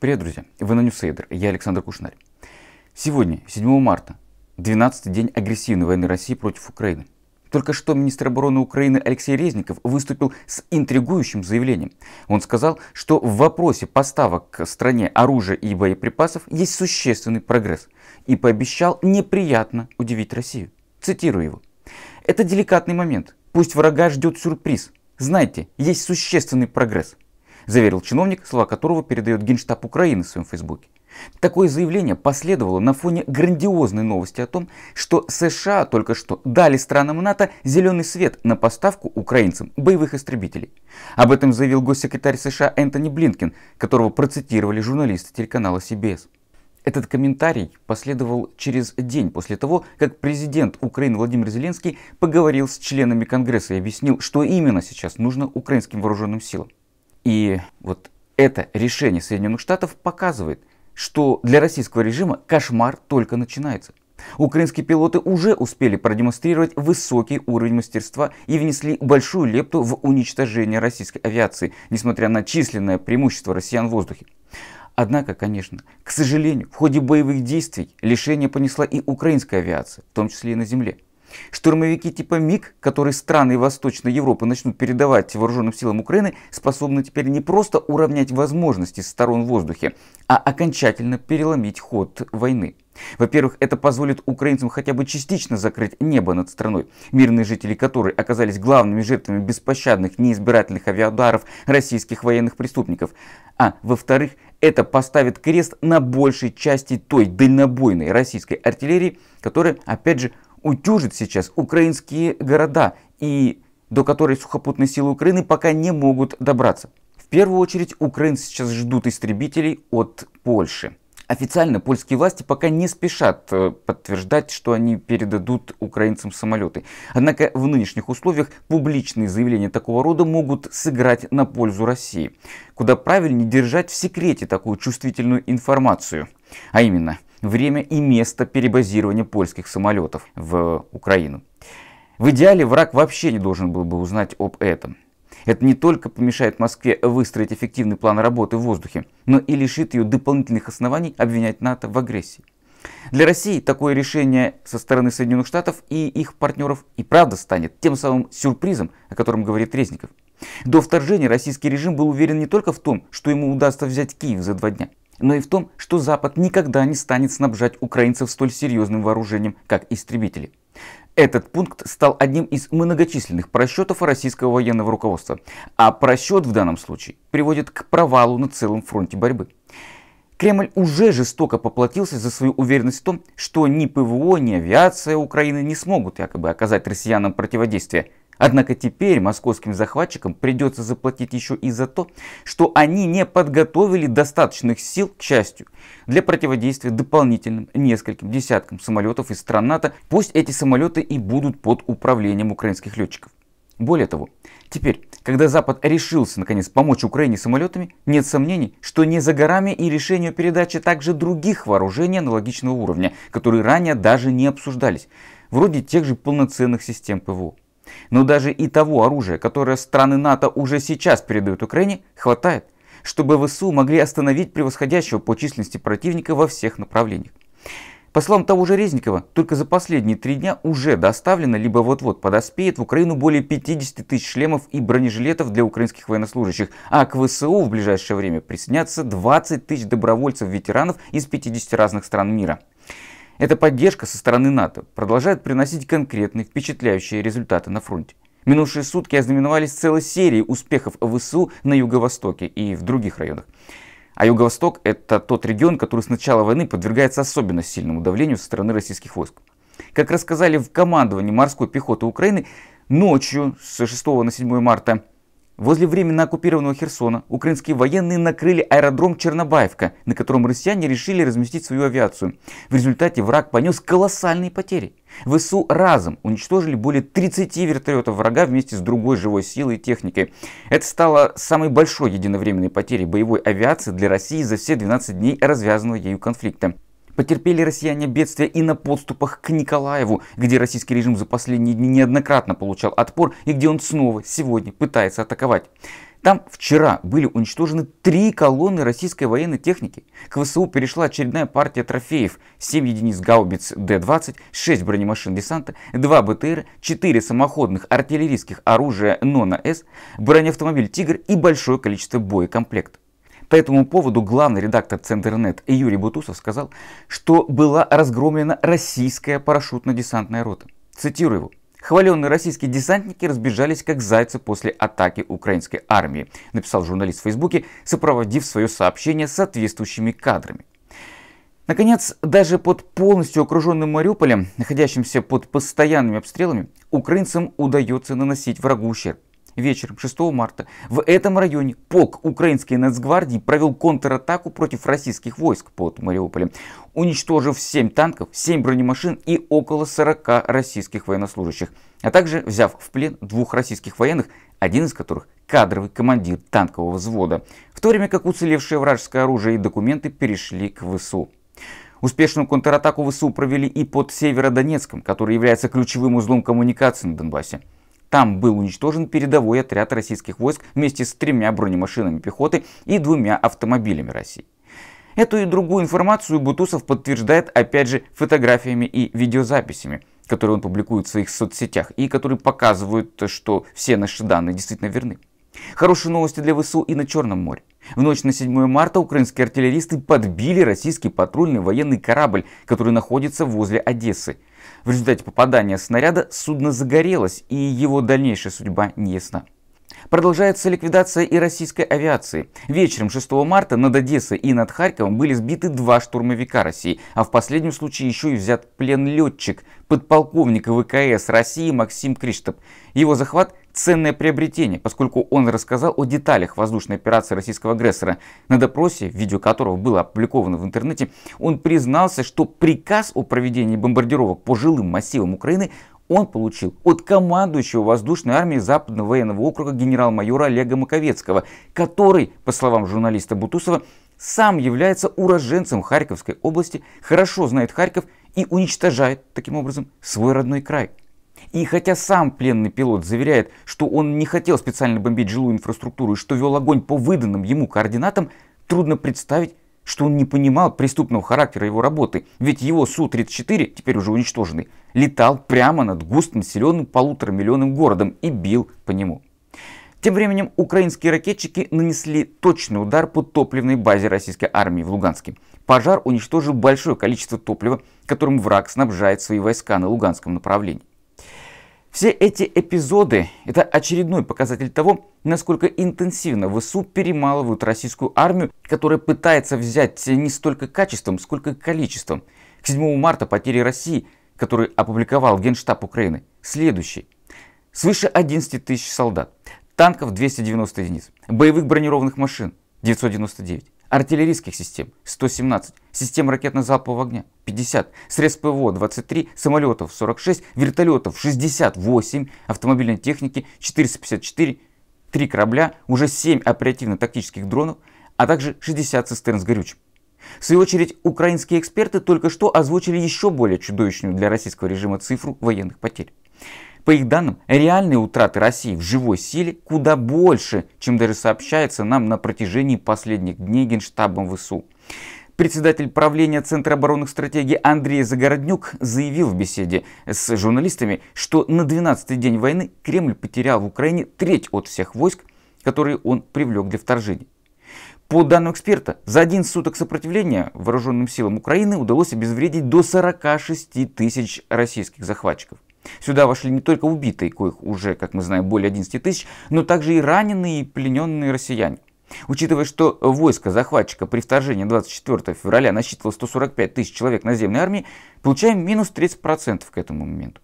Привет, друзья! Вы на Ньюсейдер, я Александр Кушнарь. Сегодня, 7 марта, 12-й день агрессивной войны России против Украины. Только что министр обороны Украины Алексей Резников выступил с интригующим заявлением. Он сказал, что в вопросе поставок к стране оружия и боеприпасов есть существенный прогресс и пообещал неприятно удивить Россию. Цитирую его. «Это деликатный момент. Пусть врага ждет сюрприз. Знаете, есть существенный прогресс заверил чиновник, слова которого передает Генштаб Украины в своем фейсбуке. Такое заявление последовало на фоне грандиозной новости о том, что США только что дали странам НАТО зеленый свет на поставку украинцам боевых истребителей. Об этом заявил госсекретарь США Энтони Блинкен, которого процитировали журналисты телеканала CBS. Этот комментарий последовал через день после того, как президент Украины Владимир Зеленский поговорил с членами Конгресса и объяснил, что именно сейчас нужно украинским вооруженным силам. И вот это решение Соединенных Штатов показывает, что для российского режима кошмар только начинается. Украинские пилоты уже успели продемонстрировать высокий уровень мастерства и внесли большую лепту в уничтожение российской авиации, несмотря на численное преимущество россиян в воздухе. Однако, конечно, к сожалению, в ходе боевых действий лишение понесла и украинская авиация, в том числе и на земле. Штурмовики типа МиГ, которые страны Восточной Европы начнут передавать вооруженным силам Украины, способны теперь не просто уравнять возможности сторон в воздухе, а окончательно переломить ход войны. Во-первых, это позволит украинцам хотя бы частично закрыть небо над страной, мирные жители которой оказались главными жертвами беспощадных неизбирательных авиаударов российских военных преступников. А во-вторых, это поставит крест на большей части той дальнобойной российской артиллерии, которая, опять же, утюжит сейчас украинские города и до которой сухопутные силы Украины пока не могут добраться. В первую очередь украинцы сейчас ждут истребителей от Польши. Официально польские власти пока не спешат э, подтверждать, что они передадут украинцам самолеты. Однако в нынешних условиях публичные заявления такого рода могут сыграть на пользу России. Куда правильнее держать в секрете такую чувствительную информацию. А именно, время и место перебазирования польских самолетов в Украину. В идеале враг вообще не должен был бы узнать об этом. Это не только помешает Москве выстроить эффективный план работы в воздухе, но и лишит ее дополнительных оснований обвинять НАТО в агрессии. Для России такое решение со стороны Соединенных Штатов и их партнеров и правда станет тем самым сюрпризом, о котором говорит Резников. До вторжения российский режим был уверен не только в том, что ему удастся взять Киев за два дня, но и в том, что Запад никогда не станет снабжать украинцев столь серьезным вооружением, как истребители. Этот пункт стал одним из многочисленных просчетов российского военного руководства, а просчет в данном случае приводит к провалу на целом фронте борьбы. Кремль уже жестоко поплатился за свою уверенность в том, что ни ПВО, ни авиация Украины не смогут якобы оказать россиянам противодействие – Однако теперь московским захватчикам придется заплатить еще и за то, что они не подготовили достаточных сил, к счастью, для противодействия дополнительным нескольким десяткам самолетов из стран НАТО, пусть эти самолеты и будут под управлением украинских летчиков. Более того, теперь, когда Запад решился наконец помочь Украине самолетами, нет сомнений, что не за горами и решению передачи также других вооружений аналогичного уровня, которые ранее даже не обсуждались, вроде тех же полноценных систем ПВО. Но даже и того оружия, которое страны НАТО уже сейчас передают Украине, хватает, чтобы ВСУ могли остановить превосходящего по численности противника во всех направлениях. По словам того же Резникова, только за последние три дня уже доставлено, либо вот-вот подоспеет в Украину более 50 тысяч шлемов и бронежилетов для украинских военнослужащих, а к ВСУ в ближайшее время присоединятся 20 тысяч добровольцев-ветеранов из 50 разных стран мира. Эта поддержка со стороны НАТО продолжает приносить конкретные впечатляющие результаты на фронте. Минувшие сутки ознаменовались целой серией успехов ВСУ на Юго-Востоке и в других районах. А Юго-Восток – это тот регион, который с начала войны подвергается особенно сильному давлению со стороны российских войск. Как рассказали в командовании морской пехоты Украины, ночью с 6 на 7 марта Возле временно оккупированного Херсона украинские военные накрыли аэродром Чернобаевка, на котором россияне решили разместить свою авиацию. В результате враг понес колоссальные потери. ВСУ разом уничтожили более 30 вертолетов врага вместе с другой живой силой и техникой. Это стало самой большой единовременной потерей боевой авиации для России за все 12 дней развязанного ею конфликта. Потерпели россияне бедствия и на подступах к Николаеву, где российский режим за последние дни неоднократно получал отпор и где он снова сегодня пытается атаковать. Там вчера были уничтожены три колонны российской военной техники. К ВСУ перешла очередная партия трофеев. 7 единиц гаубиц Д-20, 6 бронемашин десанта, 2 БТР, 4 самоходных артиллерийских оружия НОНА-С, бронеавтомобиль «Тигр» и большое количество боекомплектов. По этому поводу главный редактор Центрнет Юрий Бутусов сказал, что была разгромлена российская парашютно-десантная рота. Цитирую его. Хваленные российские десантники разбежались как зайцы после атаки украинской армии, написал журналист в Фейсбуке, сопроводив свое сообщение соответствующими кадрами. Наконец, даже под полностью окруженным Мариуполем, находящимся под постоянными обстрелами, украинцам удается наносить врагу ущерб вечером 6 марта в этом районе полк украинской нацгвардии провел контратаку против российских войск под Мариуполем, уничтожив 7 танков, 7 бронемашин и около 40 российских военнослужащих, а также взяв в плен двух российских военных, один из которых кадровый командир танкового взвода, в то время как уцелевшее вражеское оружие и документы перешли к ВСУ. Успешную контратаку ВСУ провели и под Северодонецком, который является ключевым узлом коммуникации на Донбассе. Там был уничтожен передовой отряд российских войск вместе с тремя бронемашинами пехоты и двумя автомобилями России. Эту и другую информацию Бутусов подтверждает опять же фотографиями и видеозаписями, которые он публикует в своих соцсетях и которые показывают, что все наши данные действительно верны. Хорошие новости для ВСУ и на Черном море. В ночь на 7 марта украинские артиллеристы подбили российский патрульный военный корабль, который находится возле Одессы. В результате попадания снаряда судно загорелось, и его дальнейшая судьба неясна. Продолжается ликвидация и российской авиации. Вечером 6 марта над Одессой и над Харьковом были сбиты два штурмовика России, а в последнем случае еще и взят плен летчик, подполковник ВКС России Максим Криштоп. Его захват – ценное приобретение, поскольку он рассказал о деталях воздушной операции российского агрессора. На допросе, видео которого было опубликовано в интернете, он признался, что приказ о проведении бомбардировок по жилым массивам Украины он получил от командующего воздушной армии Западного военного округа генерал-майора Олега Маковецкого, который, по словам журналиста Бутусова, сам является уроженцем Харьковской области, хорошо знает Харьков и уничтожает таким образом свой родной край. И хотя сам пленный пилот заверяет, что он не хотел специально бомбить жилую инфраструктуру и что вел огонь по выданным ему координатам, трудно представить, что он не понимал преступного характера его работы, ведь его Су-34, теперь уже уничтоженный, летал прямо над густонаселенным полуторамиллионным городом и бил по нему. Тем временем украинские ракетчики нанесли точный удар по топливной базе российской армии в Луганске. Пожар уничтожил большое количество топлива, которым враг снабжает свои войска на луганском направлении. Все эти эпизоды – это очередной показатель того, насколько интенсивно ВСУ перемалывают российскую армию, которая пытается взять не столько качеством, сколько количеством. К 7 марта потери России, которые опубликовал Генштаб Украины, следующие. Свыше 11 тысяч солдат, танков 290 единиц, боевых бронированных машин 999, артиллерийских систем 117, систем ракетно-залпового огня 50, средств ПВО 23, самолетов 46, вертолетов 68, автомобильной техники 454, 3 корабля, уже 7 оперативно-тактических дронов, а также 60 цистерн с горючим. В свою очередь, украинские эксперты только что озвучили еще более чудовищную для российского режима цифру военных потерь. По их данным, реальные утраты России в живой силе куда больше, чем даже сообщается нам на протяжении последних дней Генштабом ВСУ. Председатель правления Центра оборонных стратегий Андрей Загороднюк заявил в беседе с журналистами, что на 12-й день войны Кремль потерял в Украине треть от всех войск, которые он привлек для вторжения. По данным эксперта, за один суток сопротивления вооруженным силам Украины удалось обезвредить до 46 тысяч российских захватчиков. Сюда вошли не только убитые, коих уже, как мы знаем, более 11 тысяч, но также и раненые и плененные россияне. Учитывая, что войско захватчика при вторжении 24 февраля насчитывало 145 тысяч человек наземной армии, получаем минус 30% к этому моменту.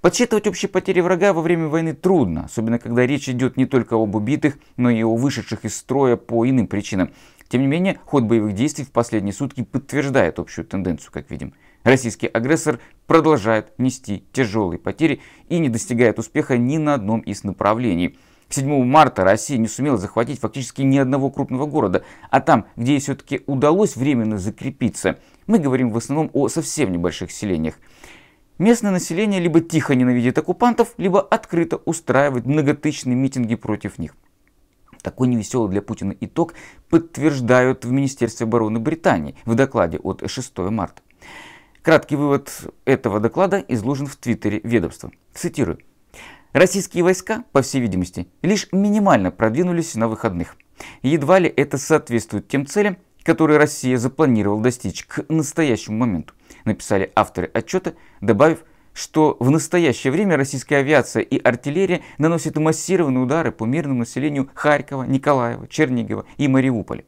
Подсчитывать общие потери врага во время войны трудно, особенно когда речь идет не только об убитых, но и о вышедших из строя по иным причинам. Тем не менее, ход боевых действий в последние сутки подтверждает общую тенденцию, как видим – Российский агрессор продолжает нести тяжелые потери и не достигает успеха ни на одном из направлений. 7 марта Россия не сумела захватить фактически ни одного крупного города, а там, где ей все-таки удалось временно закрепиться, мы говорим в основном о совсем небольших селениях. Местное население либо тихо ненавидит оккупантов, либо открыто устраивает многотычные митинги против них. Такой невеселый для Путина итог подтверждают в Министерстве обороны Британии в докладе от 6 марта. Краткий вывод этого доклада изложен в твиттере ведомства. Цитирую. Российские войска, по всей видимости, лишь минимально продвинулись на выходных. Едва ли это соответствует тем целям, которые Россия запланировала достичь к настоящему моменту, написали авторы отчета, добавив, что в настоящее время российская авиация и артиллерия наносят массированные удары по мирному населению Харькова, Николаева, Чернигова и Мариуполя.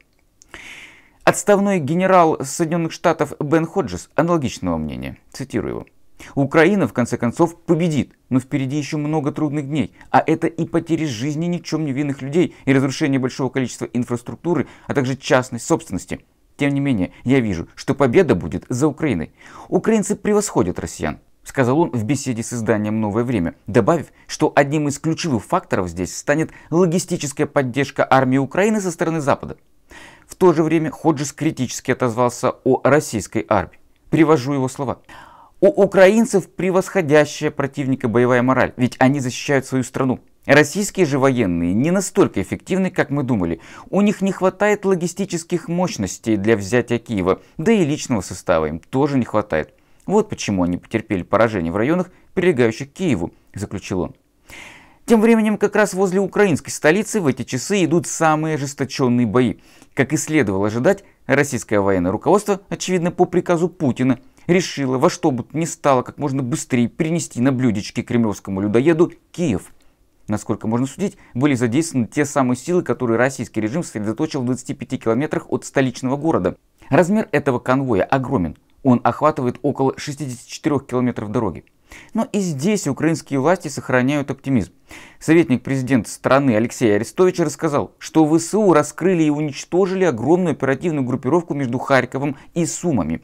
Отставной генерал Соединенных Штатов Бен Ходжес аналогичного мнения. Цитирую его. Украина, в конце концов, победит, но впереди еще много трудных дней, а это и потери жизни ни в чем не винных людей, и разрушение большого количества инфраструктуры, а также частной собственности. Тем не менее, я вижу, что победа будет за Украиной. Украинцы превосходят россиян, сказал он в беседе с изданием «Новое время», добавив, что одним из ключевых факторов здесь станет логистическая поддержка армии Украины со стороны Запада. В то же время Ходжес критически отозвался о российской армии. Привожу его слова. У украинцев превосходящая противника боевая мораль, ведь они защищают свою страну. Российские же военные не настолько эффективны, как мы думали. У них не хватает логистических мощностей для взятия Киева, да и личного состава им тоже не хватает. Вот почему они потерпели поражение в районах, прилегающих к Киеву, заключил он. Тем временем как раз возле украинской столицы в эти часы идут самые ожесточенные бои. Как и следовало ожидать, российское военное руководство, очевидно по приказу Путина, решило во что бы то ни стало как можно быстрее перенести на блюдечки кремлевскому людоеду Киев. Насколько можно судить, были задействованы те самые силы, которые российский режим сосредоточил в 25 километрах от столичного города. Размер этого конвоя огромен. Он охватывает около 64 километров дороги. Но и здесь украинские власти сохраняют оптимизм. Советник президента страны Алексей Арестович рассказал, что ВСУ раскрыли и уничтожили огромную оперативную группировку между Харьковом и Сумами.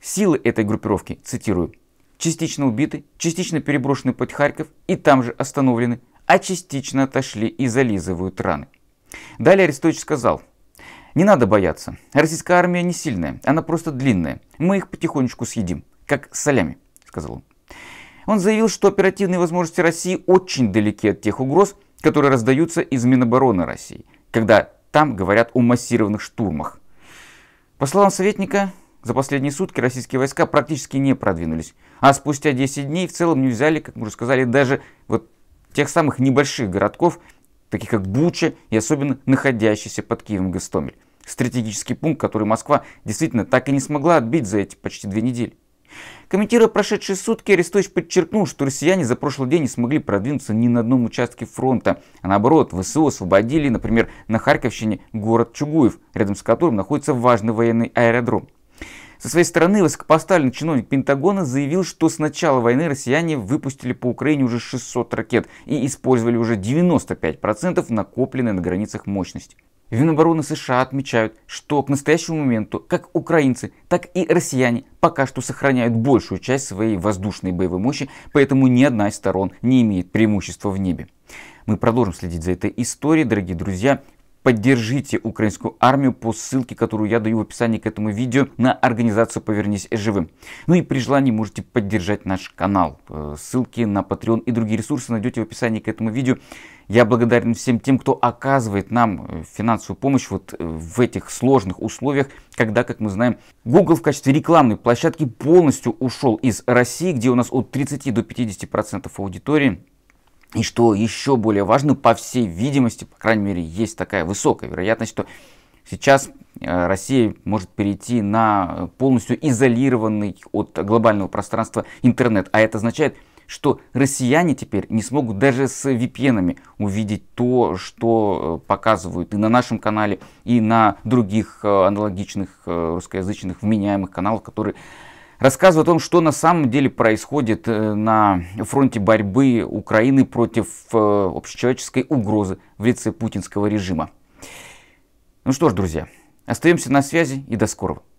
Силы этой группировки, цитирую, частично убиты, частично переброшены под Харьков и там же остановлены, а частично отошли и зализывают раны. Далее Арестович сказал, не надо бояться, российская армия не сильная, она просто длинная, мы их потихонечку съедим, как с солями, сказал он. Он заявил, что оперативные возможности России очень далеки от тех угроз, которые раздаются из Минобороны России, когда там говорят о массированных штурмах. По словам советника, за последние сутки российские войска практически не продвинулись, а спустя 10 дней в целом не взяли, как мы уже сказали, даже вот тех самых небольших городков, таких как Буча и особенно находящийся под Киевом Гастомель. Стратегический пункт, который Москва действительно так и не смогла отбить за эти почти две недели. Комментируя прошедшие сутки, Арестович подчеркнул, что россияне за прошлый день не смогли продвинуться ни на одном участке фронта, а наоборот, ВСУ освободили, например, на Харьковщине город Чугуев, рядом с которым находится важный военный аэродром. Со своей стороны, высокопоставленный чиновник Пентагона заявил, что с начала войны россияне выпустили по Украине уже 600 ракет и использовали уже 95% накопленной на границах мощности. В Минобороны США отмечают, что к настоящему моменту как украинцы, так и россияне пока что сохраняют большую часть своей воздушной боевой мощи, поэтому ни одна из сторон не имеет преимущества в небе. Мы продолжим следить за этой историей, дорогие друзья поддержите украинскую армию по ссылке, которую я даю в описании к этому видео на организацию «Повернись живым». Ну и при желании можете поддержать наш канал. Э, ссылки на Patreon и другие ресурсы найдете в описании к этому видео. Я благодарен всем тем, кто оказывает нам э, финансовую помощь вот э, в этих сложных условиях, когда, как мы знаем, Google в качестве рекламной площадки полностью ушел из России, где у нас от 30 до 50% аудитории и что еще более важно, по всей видимости, по крайней мере, есть такая высокая вероятность, что сейчас э, Россия может перейти на э, полностью изолированный от глобального пространства интернет. А это означает, что россияне теперь не смогут даже с VPN увидеть то, что э, показывают и на нашем канале, и на других аналогичных русскоязычных вменяемых каналах, которые рассказывает о том, что на самом деле происходит э, на фронте борьбы Украины против э, общечеловеческой угрозы в лице путинского режима. Ну что ж, друзья, остаемся на связи и до скорого.